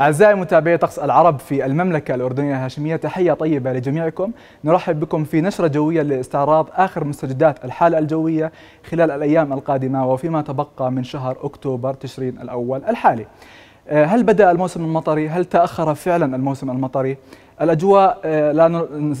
أعزائي متابعي طقس العرب في المملكة الأردنية الهاشمية تحية طيبة لجميعكم نرحب بكم في نشرة جوية لاستعراض آخر مستجدات الحالة الجوية خلال الأيام القادمة وفيما تبقى من شهر أكتوبر تشرين الأول الحالي آه، هل بدأ الموسم المطري؟ هل تأخر فعلا الموسم المطري؟ الأجواء آه،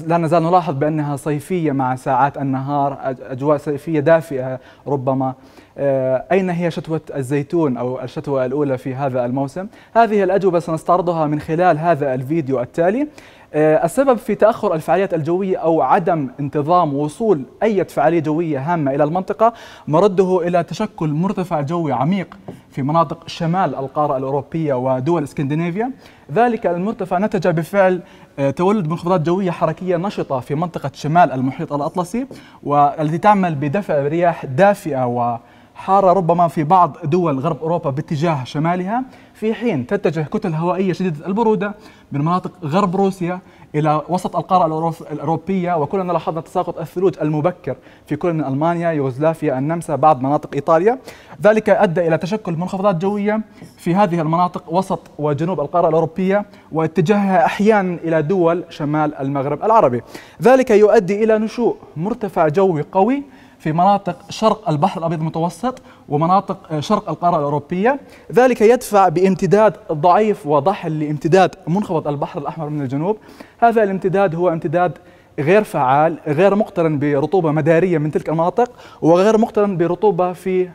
لا نزال نلاحظ بأنها صيفية مع ساعات النهار أجواء صيفية دافئة ربما آه، أين هي شتوة الزيتون أو الشتوة الأولى في هذا الموسم؟ هذه الأجوبة سنستعرضها من خلال هذا الفيديو التالي آه، السبب في تأخر الفعاليات الجوية أو عدم انتظام وصول أي فعالية جوية هامة إلى المنطقة مرده إلى تشكل مرتفع جوي عميق في مناطق شمال القارة الأوروبية ودول اسكندنافيا ذلك المرتفع نتج بفعل آه، تولد منخفضات جوية حركية نشطة في منطقة شمال المحيط الأطلسي والتي تعمل بدفع رياح دافئة و حارة ربما في بعض دول غرب أوروبا باتجاه شمالها في حين تتجه كتل هوائية شديدة البرودة من مناطق غرب روسيا إلى وسط القارة الأوروبية وكلنا لاحظنا تساقط الثلوج المبكر في كل من ألمانيا يوغوسلافيا النمسا بعض مناطق إيطاليا ذلك أدى إلى تشكل منخفضات جوية في هذه المناطق وسط وجنوب القارة الأوروبية واتجاهها أحيانا إلى دول شمال المغرب العربي ذلك يؤدي إلى نشوء مرتفع جوي قوي في مناطق شرق البحر الأبيض المتوسط ومناطق آه، شرق القارة الأوروبية ذلك يدفع بامتداد ضعيف وضحل لامتداد منخفض البحر الأحمر من الجنوب هذا الامتداد هو امتداد غير فعال غير مقترن برطوبة مدارية من تلك المناطق وغير مقترن برطوبة في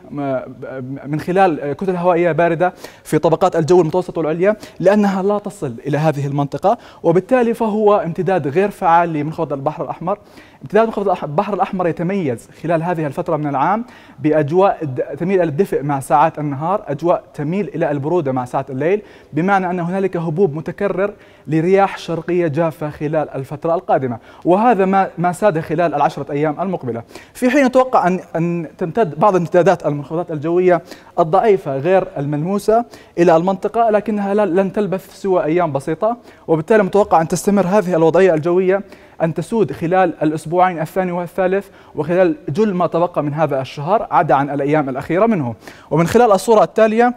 من خلال كتل هوائية باردة في طبقات الجو المتوسط والعليا لأنها لا تصل إلى هذه المنطقة وبالتالي فهو امتداد غير فعال لمنخفض البحر الأحمر امتداد منخفض البحر الأحمر يتميز خلال هذه الفترة من العام بأجواء تميل إلى الدفء مع ساعات النهار أجواء تميل إلى البرودة مع ساعات الليل بمعنى أن هنالك هبوب متكرر لرياح شرقية جافة خلال الفترة القادمة وهذا ما ما ساد خلال العشرة أيام المقبلة في حين نتوقع أن أن تمتد بعض امتدادات المنخفضات الجوية الضعيفة غير الملموسة إلى المنطقة لكنها لن تلبث سوى أيام بسيطة وبالتالي متوقع أن تستمر هذه الوضعية الجوية أن تسود خلال الأسبوعين الثاني والثالث وخلال جل ما تبقى من هذا الشهر عدا عن الأيام الأخيرة منه ومن خلال الصورة التالية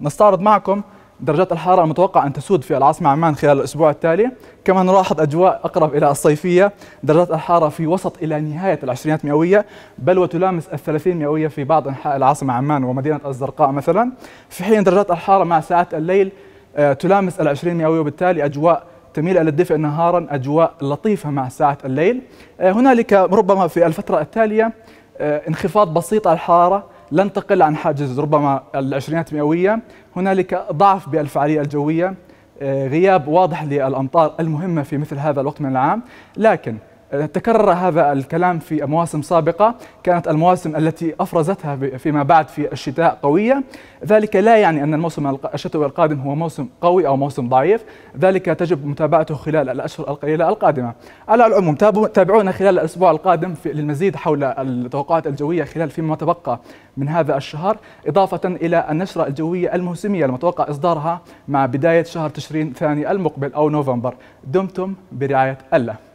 نستعرض معكم درجات الحرارة المتوقع أن تسود في العاصمة عمان خلال الأسبوع التالي كما نلاحظ أجواء أقرب إلى الصيفية درجات الحرارة في وسط إلى نهاية العشرينات مئوية بل وتلامس الثلاثين مئوية في بعض أنحاء العاصمة عمان ومدينة الزرقاء مثلا في حين درجات الحرارة مع ساعات الليل آه، تلامس العشرين مئوية وبالتالي أجواء تميل إلى الدفء نهارا أجواء لطيفة مع ساعات الليل آه، هنالك ربما في الفترة التالية آه، انخفاض بسيط الحرارة لن تقل عن حاجز ربما العشرينات مئوية هنالك ضعف بالفعالية الجوية آه، غياب واضح للأمطار المهمة في مثل هذا الوقت من العام لكن تكرر هذا الكلام في مواسم سابقة كانت المواسم التي أفرزتها فيما بعد في الشتاء قوية ذلك لا يعني أن الموسم الشتوي القادم هو موسم قوي أو موسم ضعيف ذلك تجب متابعته خلال الأشهر القليلة القادمة على العموم تابعونا خلال الأسبوع القادم للمزيد حول التوقعات الجوية خلال فيما تبقى من هذا الشهر إضافة إلى النشرة الجوية الموسمية المتوقع إصدارها مع بداية شهر تشرين الثاني المقبل أو نوفمبر دمتم برعاية الله